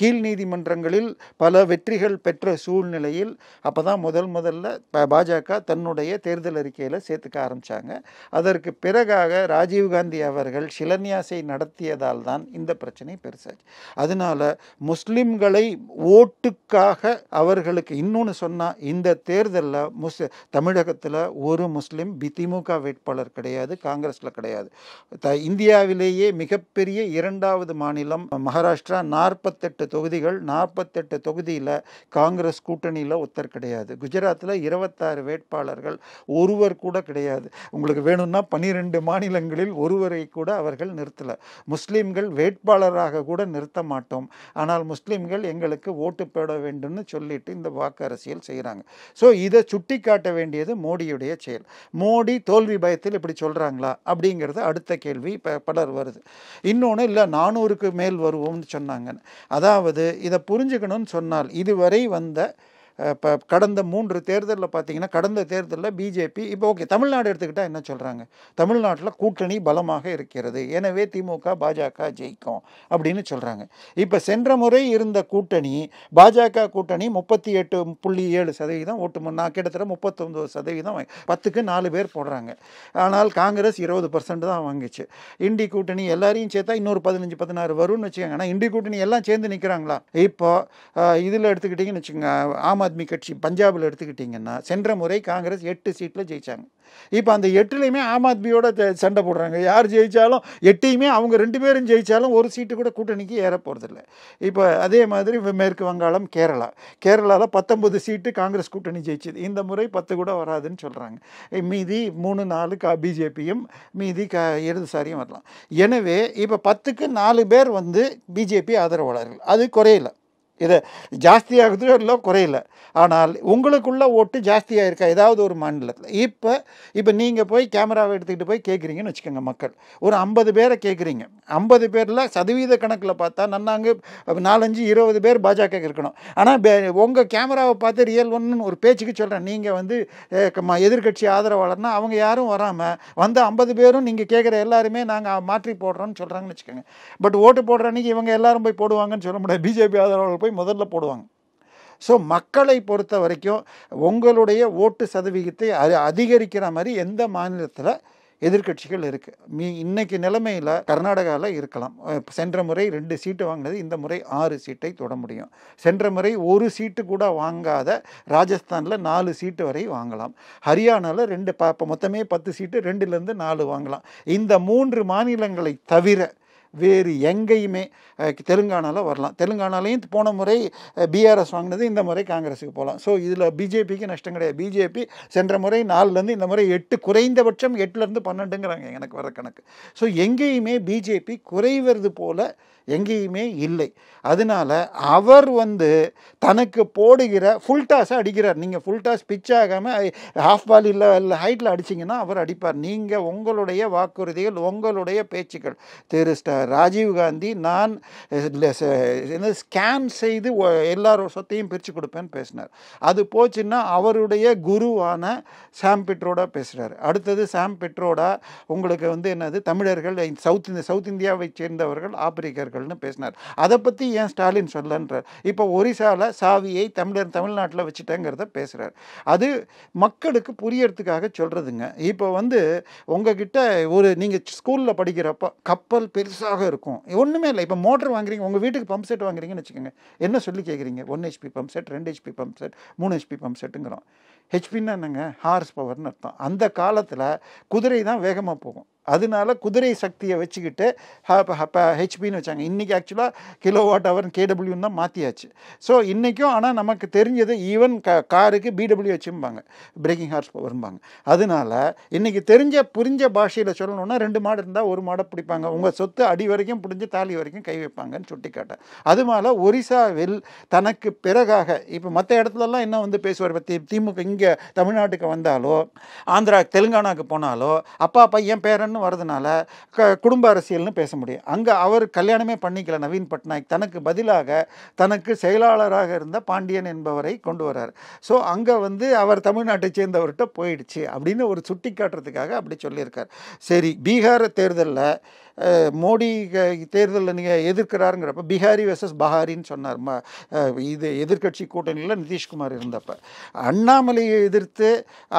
A: கீழ் நீதிமன்றங்களில் பல வெற்றிகள் பெற்ற சூழ்நிலையில் அப்போ தான் முதல் முதல்ல பாஜக தன்னுடைய தேர்தல் அறிக்கையில் சேர்த்துக்க ஆரம்பித்தாங்க அதற்கு பிறகாக ராஜீவ்காந்தி அவர்கள் சிலநியாசை நடத்தியதால் தான் இந்த பிரச்சனை பெருசாச்சு அதனால் முஸ்லிம்களை ஓட்டுக்காக அவர்களுக்கு இன்னொன்று சொன்னால் இந்த தேர்தலில் முஸ் தமிழகத்தில் ஒரு முஸ்லீம் பி திமுக வேட்பாளர் கிடையாது காங்கிரஸில் கிடையாது கிடையாது த இந்தியாவிலேயே மிகப்பெரிய இரண்டாவது மாநிலம் மகாராஷ்டிரா நாற்பத்தெட்டு தொகுதிகள் நாற்பத்தெட்டு தொகுதியில் காங்கிரஸ் கூட்டணியில் ஒருத்தர் கிடையாது குஜராத்தில் இருபத்தாறு வேட்பாளர்கள் ஒருவர் கூட கிடையாது உங்களுக்கு வேணும்னா பனிரெண்டு மாநிலங்களில் ஒருவரை கூட அவர்கள் நிறுத்தலை முஸ்லீம்கள் வேட்பாளராக கூட நிறுத்த மாட்டோம் ஆனால் முஸ்லீம்கள் எங்களுக்கு ஓட்டு போட வேண்டும்னு சொல்லிட்டு இந்த வாக்கு அரசியல் செய்கிறாங்க ஸோ இதை சுட்டி காட்ட வேண்டியது மோடியுடைய செயல் மோடி தோல்வி பயத்தில் இப்படி சொல்கிறாங்களா அப்படிங்கிறது அப்படிங்கிறது அடுத்த கேள்வி இப்போ பலர் வருது இன்னொன்று இல்லை நானூறுக்கு மேல் வருவோம்னு சொன்னாங்கன்னு அதாவது இதை புரிஞ்சுக்கணும்னு சொன்னால் இதுவரை வந்த இப்போ கடந்த மூன்று தேர்தலில் பார்த்தீங்கன்னா கடந்த தேர்தலில் பிஜேபி இப்போ ஓகே தமிழ்நாடு எடுத்துக்கிட்டால் என்ன சொல்கிறாங்க தமிழ்நாட்டில் கூட்டணி பலமாக இருக்கிறது எனவே திமுக பாஜக ஜெயிக்கும் அப்படின்னு சொல்கிறாங்க இப்போ சென்ற முறை இருந்த கூட்டணி பாஜக கூட்டணி முப்பத்தி எட்டு புள்ளி ஏழு சதவீதம் ஓட்டு நான் கிட்டத்தட்ட முப்பத்தொம்பது சதவீதம் பத்துக்கு நாலு பேர் போடுறாங்க ஆனால் காங்கிரஸ் இருபது பர்சன்ட் தான் வாங்கிச்சு இண்டி கூட்டணி எல்லாரையும் சேர்த்தா இன்னொரு பதினஞ்சு பதினாறு வரும்னு வச்சுக்கோங்க ஆனால் இண்டி கூட்டணி எல்லாம் சேர்ந்து நிற்கிறாங்களா இப்போ இதில் எடுத்துக்கிட்டிங்கன்னு வச்சுக்கோங்க ஆம் ஆம் ஆத்மி கட்சி பஞ்சாபில் எடுத்துக்கிட்டிங்கன்னா சென்ற முறை காங்கிரஸ் எட்டு சீட்டில் ஜெயித்தாங்க இப்போ அந்த எட்டுலேயுமே ஆம் ஆத்மியோட சண்டை போடுறாங்க யார் ஜெயித்தாலும் எட்டையுமே அவங்க ரெண்டு பேரும் ஜெயித்தாலும் ஒரு சீட்டு கூட கூட்டணிக்கு ஏற போகிறதில்ல இப்போ அதே மாதிரி மேற்கு வங்காளம் கேரளா கேரளாவில் பத்தொம்பது சீட்டு காங்கிரஸ் கூட்டணி ஜெயிச்சிது இந்த முறை பத்து கூட வராதுன்னு சொல்கிறாங்க மீதி மூணு நாலு கா பிஜேபியும் மீதி க இடதுசாரியும் வரலாம் எனவே இப்போ பத்துக்கு நாலு பேர் வந்து பிஜேபி ஆதரவாளர்கள் அது குறையலை இதை ஜாஸ்தியாகுதோ இல்லை குறையில ஆனால் உங்களுக்குள்ள ஓட்டு ஜாஸ்தியாக இருக்கா ஏதாவது ஒரு மாநிலத்தில் இப்போ இப்போ நீங்கள் போய் கேமராவை எடுத்துக்கிட்டு போய் கேட்குறீங்கன்னு வச்சுக்கோங்க மக்கள் ஒரு ஐம்பது பேரை கேட்குறீங்க ஐம்பது பேரில் சதவீத கணக்கில் பார்த்தா நன்னாங்க நாலஞ்சு இருபது பேர் பாஜக இருக்கணும் ஆனால் உங்கள் கேமராவை பார்த்து ரியல் ஒன்றுன்னு ஒரு பேச்சுக்கு சொல்கிறேன் நீங்கள் வந்து எதிர்கட்சி ஆதரவாளர்னா அவங்க யாரும் வராமல் வந்து ஐம்பது பேரும் நீங்கள் கேட்குற எல்லாருமே நாங்கள் மாற்றி போடுறோம்னு சொல்கிறாங்கன்னு வச்சுக்கோங்க பட் ஓட்டு போடுற அன்றைக்கி இவங்க எல்லாரும் போய் போடுவாங்கன்னு சொல்ல முடியாது பிஜேபி ஆதரவாளர் போய் போய் முதல்ல போடுவாங்க ஸோ மக்களை பொறுத்த வரைக்கும் உங்களுடைய ஓட்டு சதவிகிதத்தை அது அதிகரிக்கிற மாதிரி எந்த மாநிலத்தில் எதிர்கட்சிகள் இருக்குது மீ இன்றைக்கி நிலைமையில் கர்நாடகாவில் இருக்கலாம் சென்ற முறை ரெண்டு சீட்டு வாங்கினது இந்த முறை ஆறு சீட்டை தொட முடியும் சென்ற முறை ஒரு சீட்டு கூட வாங்காத ராஜஸ்தானில் நாலு சீட்டு வரை வாங்கலாம் ஹரியானாவில் ரெண்டு ப மொத்தமே பத்து சீட்டு ரெண்டுலேருந்து நாலு வாங்கலாம் இந்த மூன்று மாநிலங்களை தவிர வேறு எங்கேயுமே தெலுங்கானாவில் வரலாம் தெலுங்கானாலையும் போன முறை பிஆர்எஸ் வாங்கினது இந்த முறை காங்கிரஸுக்கு போகலாம் ஸோ இதில் பிஜேபிக்கு நஷ்டம் கிடையாது பிஜேபி சென்ற முறை நாலுலேருந்து இந்த முறை எட்டு குறைந்தபட்சம் எட்டுலேருந்து பன்னெண்டுங்கிறாங்க எனக்கு வர கணக்கு ஸோ எங்கேயுமே பிஜேபி குறைவது போல் எங்கேயுமே இல்லை அதனால் அவர் வந்து தனக்கு போடுகிற ஃபுல் டாஸை அடிக்கிறார் நீங்கள் ஃபுல் டாஸ் பிச் ஆகாமல் ஹாஃப் பால் இல்லை இல்லை ஹைட்டில் அடிச்சிங்கன்னா அவர் அடிப்பார் நீங்கள் உங்களுடைய வாக்குறுதிகள் உங்களுடைய பேச்சுக்கள் திரு ராஜீவ் காந்தி நான் ஸ்கேன் செய்து எல்லாரோ சொத்தையும் பிரித்து கொடுப்பேன்னு பேசினார் அது போச்சுன்னா அவருடைய குருவான சாம் பெட்ரோடா பேசுகிறார் அடுத்தது சாம் பெட்ரோடா உங்களுக்கு வந்து என்னது தமிழர்கள் சவுத் சவுத் இந்தியாவை சேர்ந்தவர்கள் ஆப்பிரிக்கர்கள் பேசினார்கள்னு பேசினார் அதை பற்றி ஏன் ஸ்டாலின் சொல்லன்றார் இப்போ ஒரிசாவில் சாவியை தமிழர் தமிழ்நாட்டில் வச்சுட்டேங்கிறத பேசுகிறார் அது மக்களுக்கு புரியறதுக்காக சொல்கிறதுங்க இப்போ வந்து உங்ககிட்ட ஒரு நீங்கள் ஸ்கூலில் படிக்கிறப்போ கப்பல் பெருசாக இருக்கும் ஒன்றுமே இல்லை இப்போ மோட்டர் வாங்குறீங்க உங்கள் வீட்டுக்கு பம்ப் செட் வாங்குறீங்கன்னு வச்சுக்கோங்க என்ன சொல்லி கேட்குறீங்க ஒன் ஹெச்பி பம்ப் செட் ரெண்டு ஹெச்பி பம்ப் செட் மூணு ஹெச்பி பம்ப் செட்டுங்கிறோம் ஹெச்பின்னு என்னங்க ஹார்ஸ் பவர்னு அர்த்தம் அந்த காலத்தில் குதிரை தான் வேகமாக போகும் அதனால குதிரை சக்தியை வச்சுக்கிட்டு ஹெச்பின்னு வச்சாங்க இன்றைக்கி ஆக்சுவலாக கிலோ வாட் அவர் கேடபிள்யூன்னு தான் மாற்றியாச்சு ஸோ இன்றைக்கும் ஆனால் நமக்கு தெரிஞ்சது ஈவன் க காருக்கு பிடபிள்யூ வச்சும்பாங்க பிரேக்கிங் ஹார்ஸ் பவர்ம்பாங்க அதனால் இன்றைக்கி தெரிஞ்ச புரிஞ்ச பாஷையில் சொல்லணுன்னா ரெண்டு மாடு இருந்தால் ஒரு மாடை பிடிப்பாங்க உங்கள் சொத்து அடி வரைக்கும் பிடிஞ்சி தாலி வரைக்கும் கை வைப்பாங்கன்னு சுட்டி காட்டேன் அதுமாதிரி ஒரிசாவில் தனக்கு பிறகாக இப்போ மற்ற இடத்துலலாம் என்ன வந்து பேசுவார் இப்போ தி திமுக இங்கே தமிழ்நாட்டுக்கு வந்தாலோ ஆந்திரா தெலுங்கானாவுக்கு போனாலோ அப்பா பையன் பேரன்னு வரதுனால க குடும்ப அரசியல்னு பேச முடியும் அங்கே அவர் கல்யாணமே பண்ணிக்கல நவீன் பட்நாயக் தனக்கு பதிலாக தனக்கு செயலாளராக இருந்த பாண்டியன் என்பவரை கொண்டு வரார் ஸோ அங்கே வந்து அவர் தமிழ்நாட்டை சேர்ந்தவர்கிட்ட போயிடுச்சு அப்படின்னு ஒரு சுட்டி காட்டுறதுக்காக அப்படி சொல்லியிருக்கார் சரி பீகார் தேர்தலில் மோடி தேர்தலில் நீங்கள் எதிர்க்கிறாருங்கிறப்ப பிஹாரி வெர்சஸ் பஹாரின்னு சொன்னார் இது எதிர்கட்சி கூட்டணியில் நிதிஷ்குமார் இருந்தப்ப அண்ணாமலையை எதிர்த்து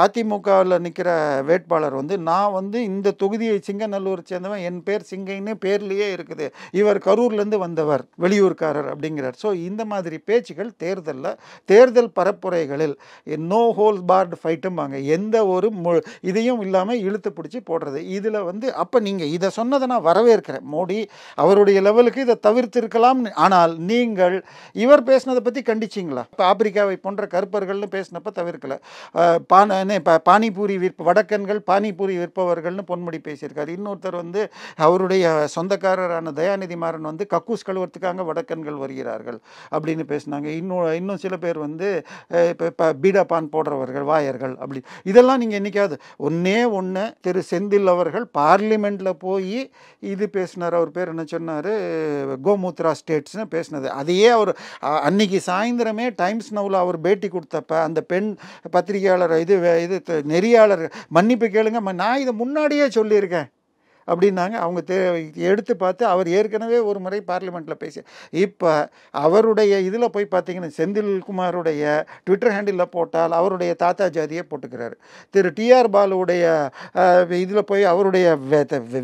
A: அதிமுகவில் நிற்கிற வேட்பாளர் வந்து நான் வந்து இந்த தொகுதியை சிங்கநல்லூர் சேர்ந்தவன் என் பேர் சிங்கைன்னு பேர்லேயே இருக்குது இவர் கரூர்லேருந்து வந்தவர் வெளியூர்காரர் அப்படிங்கிறார் ஸோ இந்த மாதிரி பேச்சுகள் தேர்தலில் தேர்தல் பரப்புரைகளில் நோ ஹோல் பார்டு ஃபைட்டும்பாங்க எந்த ஒரு மு இதையும் இல்லாமல் இழுத்து பிடிச்சி போடுறது இதில் வந்து அப்போ நீங்கள் இதை சொன்னதை நான் நான் வரவேற்கிறேன் மோடி அவருடைய லெவலுக்கு இதை தவிர்த்திருக்கலாம் ஆனால் நீங்கள் இவர் பேசினதை பற்றி கண்டிச்சிங்களா இப்போ ஆப்பிரிக்காவை போன்ற கருப்பர்கள்னு பேசினப்ப தவிர்க்கல பானே பானிபூரி விற்ப வடக்கன்கள் பானிபூரி விற்பவர்கள்னு பொன்முடி பேசியிருக்காரு இன்னொருத்தர் வந்து அவருடைய சொந்தக்காரரான தயாநிதி மாறன் வந்து கக்கூஸ் கழுவுறதுக்காக வடக்கன்கள் வருகிறார்கள் அப்படின்னு பேசினாங்க இன்னும் இன்னும் சில பேர் வந்து இப்போ பீடா பான் போடுறவர்கள் வாயர்கள் அப்படி இதெல்லாம் நீங்கள் என்றைக்காவது ஒன்றே ஒன்று திரு செந்தில் அவர்கள் பார்லிமெண்ட்டில் போய் இது பேசினார் அவர் பேர் என்ன சொன்னார் கோமுத்ரா ஸ்டேட்ஸ்னு பேசினது அதையே அவர் அன்னைக்கு சாயந்தரமே டைம்ஸ் நவுல அவர் பேட்டி கொடுத்தப்ப அந்த பெண் பத்திரிகையாளர் இது இது நெறியாளர் மன்னிப்பு கேளுங்க நான் இதை முன்னாடியே சொல்லியிருக்கேன் அப்படின்னாங்க அவங்க தே எடுத்து பார்த்து அவர் ஏற்கனவே ஒரு முறை பார்லிமெண்ட்டில் பேசி இப்போ அவருடைய இதில் போய் பார்த்தீங்கன்னா செந்தில்குமாருடைய ட்விட்டர் ஹேண்டிலில் போட்டால் அவருடைய தாத்தா ஜாதியை போட்டுக்கிறாரு திரு டிஆர் பாலுடைய இதில் போய் அவருடைய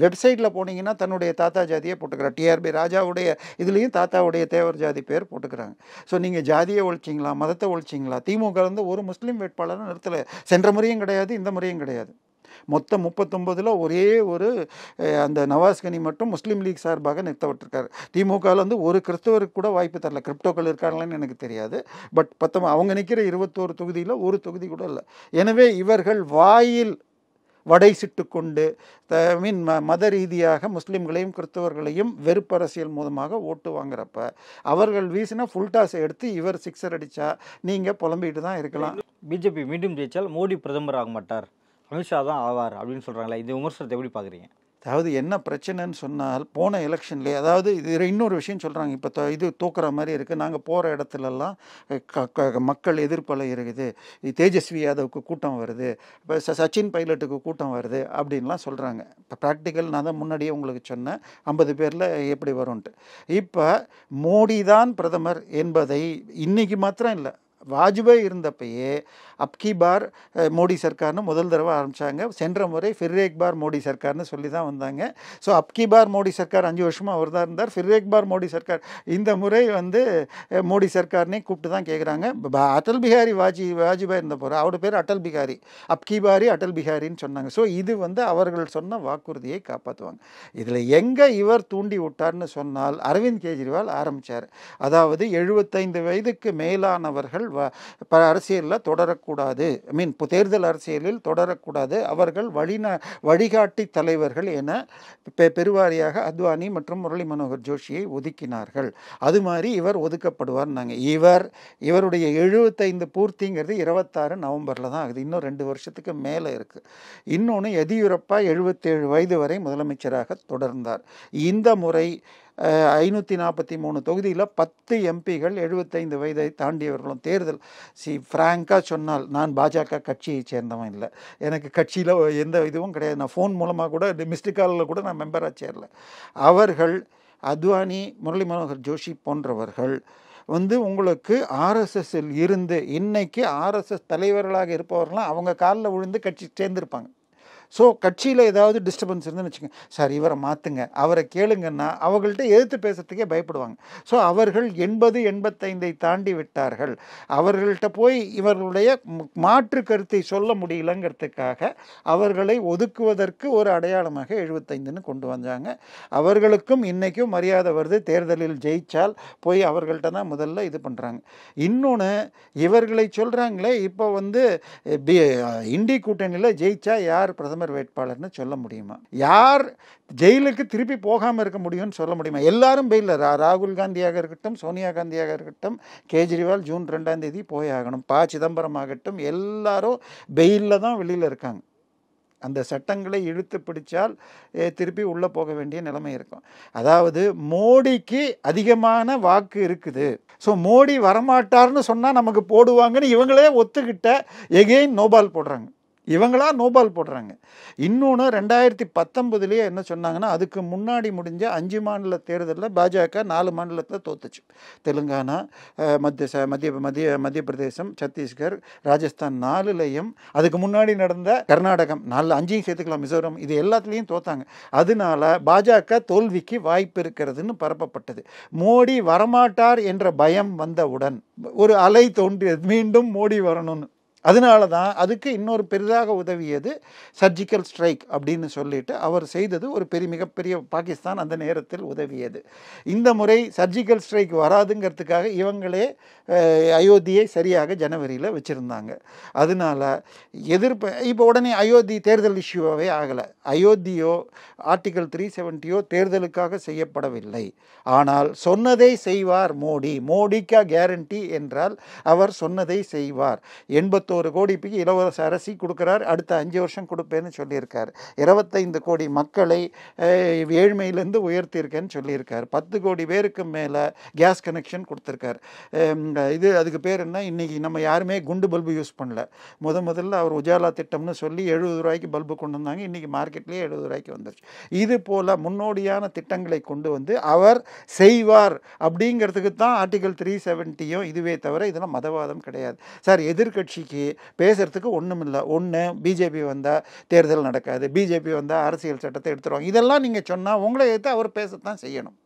A: வெப்சைட்டில் போனீங்கன்னா தன்னுடைய தாத்தா ஜாதியை போட்டுக்கிறார் டிஆர்பி ராஜாவுடைய இதுலேயும் தாத்தாவுடைய தேவர் ஜாதி பேர் போட்டுக்கிறாங்க ஸோ நீங்கள் ஜாதியை ஒழிச்சிங்களா மதத்தை ஒழிச்சிங்களா திமுக வந்து ஒரு முஸ்லீம் வேட்பாளரும் நிறுத்தலை சென்ற முறையும் கிடையாது இந்த முறையும் கிடையாது மொத்தம் முப்பத்தொம்பதில் ஒரே ஒரு அந்த நவாஸ் கனி மட்டும் முஸ்லீம் லீக் சார்பாக நிறுத்தப்பட்டிருக்கார் திமுகவில் வந்து ஒரு கிறிஸ்தவருக்கு கூட வாய்ப்பு தரல கிரிப்டோக்கள் இருக்காங்களான்னு எனக்கு தெரியாது பட் பத்தம் அவங்க நிற்கிற இருபத்தோரு தொகுதியில் ஒரு தொகுதி கூட இல்லை எனவே இவர்கள் வாயில் வடை சிட்டு கொண்டு ஐ மீன் ம மத ரீதியாக முஸ்லீம்களையும் கிறிஸ்தவர்களையும் வெறுப்பரசியல் மூலமாக ஓட்டு வாங்குறப்ப அவர்கள் வீசினா ஃபுல் டாஸை எடுத்து இவர் சிக்ஸர் அடித்தா நீங்கள் புலம்பிகிட்டு தான் இருக்கலாம் பிஜேபி மீண்டும் ஜெயிச்சால் மோடி பிரதமர் ஆக மாட்டார் அமித்ஷா தான் ஆவார் அப்படின்னு சொல்கிறாங்களே இந்த விமர்சனத்தை எப்படி பார்க்குறீங்க அதாவது என்ன பிரச்சனைன்னு சொன்னால் போன எலெக்ஷன்லேயே அதாவது இது இன்னொரு விஷயம் சொல்கிறாங்க இப்போ இது தூக்குற மாதிரி இருக்குது நாங்கள் போகிற இடத்துலலாம் மக்கள் எதிர்ப்பலை இருக்குது தேஜஸ்வி யாதவுக்கு கூட்டம் வருது இப்போ சச்சின் பைலட்டுக்கு கூட்டம் வருது அப்படின்லாம் சொல்கிறாங்க இப்போ ப்ராக்டிக்கல் நான் தான் முன்னாடியே உங்களுக்கு சொன்னேன் ஐம்பது பேரில் எப்படி வரும்ன்ட்டு இப்போ மோடி தான் பிரதமர் என்பதை இன்றைக்கி மாத்திரம் இல்லை வாஜ்பாய் இருந்தப்பயே அப்கி பார் மோடி சர்க்கார்னு முதல் தடவை ஆரம்பித்தாங்க சென்ற முறை ஃபிர்ரேக் பார் மோடி சர்க்கார்னு சொல்லி தான் வந்தாங்க ஸோ அப்கி பார் மோடி சர்க்கார் அஞ்சு வருஷமாக அவர் தான் இருந்தார் ஃபிர்ரேக் பார் மோடி சர்க்கார் இந்த முறை வந்து மோடி சர்க்கார்னே கூப்பிட்டு தான் கேட்குறாங்க அடல் பிஹாரி வாஜி வாஜ்பாய் இருந்த போகிற அவரோட பேர் அடல் பிஹாரி அப்கி பாரி அடல் பிஹாரின்னு சொன்னாங்க ஸோ இது வந்து அவர்கள் சொன்ன வாக்குறுதியை காப்பாற்றுவாங்க இதில் எங்கே இவர் தூண்டி விட்டார்னு சொன்னால் அரவிந்த் கெஜ்ரிவால் ஆரம்பித்தார் அதாவது எழுபத்தைந்து வயதுக்கு மேலானவர்கள் அரசியலில் தொடரக்கூடிய தொடரக்கூடாது ஐ மீன் தேர்தல் அரசியலில் தொடரக்கூடாது அவர்கள் வழின வழிகாட்டி தலைவர்கள் என பெருவாரியாக அத்வானி மற்றும் முரளி மனோகர் ஜோஷியை ஒதுக்கினார்கள் அது மாதிரி இவர் ஒதுக்கப்படுவார் நாங்கள் இவர் இவருடைய எழுபத்தைந்து பூர்த்திங்கிறது இருபத்தாறு நவம்பரில் தான் ஆகுது இன்னும் ரெண்டு வருஷத்துக்கு மேலே இருக்குது இன்னொன்று எதியூரப்பா எழுபத்தேழு வயது வரை முதலமைச்சராக தொடர்ந்தார் இந்த முறை ஐநூற்றி நாற்பத்தி மூணு தொகுதியில் பத்து எம்பிகள் எழுபத்தைந்து வயதை தாண்டியவர்களும் தேர்தல் சி ஃப்ராங்காக சொன்னால் நான் பாஜக கட்சியை சேர்ந்தவன் இல்லை எனக்கு கட்சியில் எந்த இதுவும் கிடையாது நான் ஃபோன் மூலமாக கூட மிஸ்டு காலில் கூட நான் மெம்பராக சேரல அவர்கள் அத்வானி முரளி மனோகர் ஜோஷி போன்றவர்கள் வந்து உங்களுக்கு ஆர்எஸ்எஸ்ஸில் இருந்து இன்றைக்கி ஆர்எஸ்எஸ் தலைவர்களாக இருப்பவர்கள்லாம் அவங்க காலில் விழுந்து கட்சி சேர்ந்திருப்பாங்க ஸோ கட்சியில் ஏதாவது டிஸ்டர்பன்ஸ் இருந்துன்னு வச்சுக்கோங்க சார் இவரை மாற்றுங்க அவரை கேளுங்கன்னா அவர்கள்ட்ட எதிர்த்து பேசுகிறதுக்கே பயப்படுவாங்க ஸோ அவர்கள் எண்பது எண்பத்தைந்தை தாண்டி விட்டார்கள் அவர்கள்ட்ட போய் இவர்களுடைய மாற்று கருத்தை சொல்ல முடியலங்கிறதுக்காக அவர்களை ஒதுக்குவதற்கு ஒரு அடையாளமாக எழுபத்தைந்துன்னு கொண்டு வந்தாங்க அவர்களுக்கும் இன்றைக்கும் மரியாதை வருது தேர்தலில் ஜெயித்தால் போய் அவர்கள்ட்ட தான் முதல்ல இது பண்ணுறாங்க இன்னொன்று இவர்களை சொல்கிறாங்களே இப்போ வந்து இண்டி கூட்டணியில் ஜெயித்தா யார் பிரதமர் பிரதமர் வேட்பாளர்னு சொல்ல முடியுமா யார் ஜெயிலுக்கு திருப்பி போகாமல் இருக்க முடியும்னு சொல்ல முடியுமா எல்லாரும் பெயிலில் ராகுல் காந்தியாக இருக்கட்டும் சோனியா காந்தியாக இருக்கட்டும் கேஜ்ரிவால் ஜூன் ரெண்டாம் தேதி போய் ஆகணும் ப சிதம்பரம் ஆகட்டும் எல்லாரும் பெயிலில் தான் வெளியில் இருக்காங்க அந்த சட்டங்களை இழுத்து பிடிச்சால் திருப்பி உள்ளே போக வேண்டிய நிலைமை இருக்கும் அதாவது மோடிக்கு அதிகமான வாக்கு இருக்குது ஸோ மோடி வரமாட்டார்னு சொன்னால் நமக்கு போடுவாங்கன்னு இவங்களே ஒத்துக்கிட்ட எகெயின் நோபால் போடுறாங்க இவங்களா நோபால் போடுறாங்க இன்னொன்று ரெண்டாயிரத்தி பத்தொன்பதுலேயே என்ன சொன்னாங்கன்னா அதுக்கு முன்னாடி முடிஞ்ச அஞ்சு மாநில தேர்தலில் பாஜக நாலு மாநிலத்தில் தோத்துச்சு தெலுங்கானா மத்திய ச மத்திய மத்திய மத்திய பிரதேசம் சத்தீஸ்கர் ராஜஸ்தான் நாலுலேயும் அதுக்கு முன்னாடி நடந்த கர்நாடகம் நாலு அஞ்சையும் சேர்த்துக்கலாம் மிசோரம் இது எல்லாத்துலேயும் தோத்தாங்க அதனால பாஜக தோல்விக்கு வாய்ப்பு இருக்கிறதுன்னு பரப்பப்பட்டது மோடி வரமாட்டார் என்ற பயம் வந்தவுடன் ஒரு அலை தோன்றியது மீண்டும் மோடி வரணும்னு அதனால தான் அதுக்கு இன்னொரு பெரிதாக உதவியது சர்ஜிக்கல் ஸ்ட்ரைக் அப்படின்னு சொல்லிட்டு அவர் செய்தது ஒரு பெரிய மிகப்பெரிய பாகிஸ்தான் அந்த நேரத்தில் உதவியது இந்த முறை சர்ஜிக்கல் ஸ்ட்ரைக் வராதுங்கிறதுக்காக இவங்களே அயோத்தியை சரியாக ஜனவரியில் வச்சுருந்தாங்க அதனால் எதிர்ப்பு இப்போ உடனே அயோத்தி தேர்தல் இஷ்யூவாகவே ஆகலை அயோத்தியோ ஆர்டிக்கல் த்ரீ செவன்ட்டியோ தேர்தலுக்காக செய்யப்படவில்லை ஆனால் சொன்னதை செய்வார் மோடி மோடிக்கா கேரண்டி என்றால் அவர் சொன்னதை செய்வார் எண்பத்தோ ஒரு கோடிப்புக்கு இலவச அரசி கொடுக்குறார் அடுத்த அஞ்சு வருஷம் கொடுப்பேன்னு சொல்லியிருக்கார் இருபத்தைந்து கோடி மக்களை ஏழ்மையிலேருந்து உயர்த்தியிருக்கேன்னு சொல்லியிருக்கார் பத்து கோடி பேருக்கு மேலே கேஸ் கனெக்ஷன் கொடுத்துருக்கார் இது அதுக்கு பேர் என்ன இன்றைக்கி நம்ம யாருமே குண்டு பல்பு யூஸ் பண்ணல முத முதல்ல அவர் உஜாலா திட்டம்னு சொல்லி எழுபது ரூபாய்க்கு பல்பு கொண்டு வந்தாங்க இன்றைக்கி மார்க்கெட்லேயே எழுபது ரூபாய்க்கு வந்துருச்சு இது போல் முன்னோடியான திட்டங்களை கொண்டு வந்து அவர் செய்வார் அப்படிங்கிறதுக்கு தான் ஆர்டிகல் த்ரீ செவன்ட்டியும் இதுவே தவிர இதெல்லாம் மதவாதம் கிடையாது சார் எதிர்கட்சிக்கு ஆட்சி பேசுகிறதுக்கு ஒன்றும் இல்லை ஒன்று பிஜேபி வந்தால் தேர்தல் நடக்காது பிஜேபி வந்தால் அரசியல் சட்டத்தை எடுத்துருவாங்க இதெல்லாம் நீங்கள் சொன்னால் உங்களை எடுத்து அவர் பேசத்தான் செய்யணும்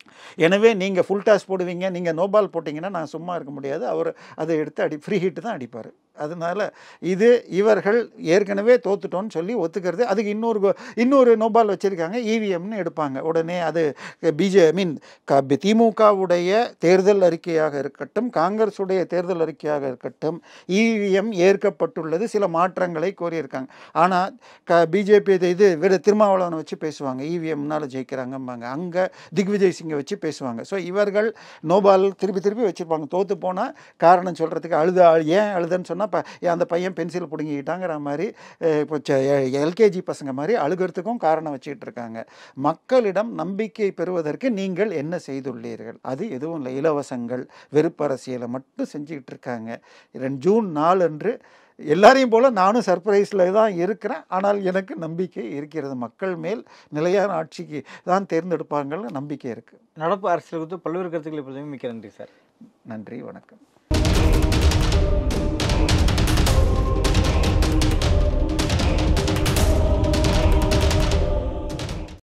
A: எனவே நீங்கள் ஃபுல் டாஸ் போடுவீங்க நீங்கள் நோபால் போட்டிங்கன்னா நான் சும்மா இருக்க முடியாது அவர் அதை எடுத்து அடி ஃப்ரீ ஹீட்டு தான் அடிப்பார் அதனால் இது இவர்கள் ஏற்கனவே தோத்துட்டோம்னு சொல்லி ஒத்துக்கிறது அதுக்கு இன்னொரு இன்னொரு நோபால் வச்சுருக்காங்க இவிஎம்னு e எடுப்பாங்க உடனே அது பிஜே ஐ மீன் திமுகவுடைய தேர்தல் அறிக்கையாக இருக்கட்டும் காங்கிரஸுடைய தேர்தல் அறிக்கையாக இருக்கட்டும் இவிஎம் e ஏற்கப்பட்டுள்ளது சில மாற்றங்களை கோரியிருக்காங்க ஆனால் க பிஜேபி இது விட திருமாவளவனை வச்சு பேசுவாங்க இவிஎம்னால் e ஜெயிக்கிறாங்கம்பாங்க அங்கே திக்விஜய் சிங்கை வச்சு பேசுவாங்க ஸோ இவர்கள் நோபால் திருப்பி திருப்பி வச்சுருப்பாங்க தோற்று போனால் காரணம் சொல்கிறதுக்கு அழுத ஏன் அழுதுன்னு சொன்னால் சொன்னால் அந்த பையன் பென்சில் பிடுங்கிக்கிட்டாங்கிற மாதிரி இப்போ எல்கேஜி பசங்க மாதிரி அழுகிறதுக்கும் காரணம் வச்சுக்கிட்டு இருக்காங்க மக்களிடம் நம்பிக்கை பெறுவதற்கு நீங்கள் என்ன செய்துள்ளீர்கள் அது எதுவும் இல்லை இலவசங்கள் வெறுப்பரசியலை மட்டும் செஞ்சுக்கிட்டு இருக்காங்க ரெண்டு ஜூன் நாலு அன்று எல்லாரையும் போல் நானும் சர்ப்ரைஸில் தான் இருக்கிறேன் ஆனால் எனக்கு நம்பிக்கை இருக்கிறது மக்கள் மேல் நிலையான ஆட்சிக்கு தான் தேர்ந்தெடுப்பாங்கன்னு நம்பிக்கை இருக்குது நடப்பு அரசியல் குறித்து பல்வேறு கருத்துக்களை மிக்க நன்றி சார் நன்றி வணக்கம்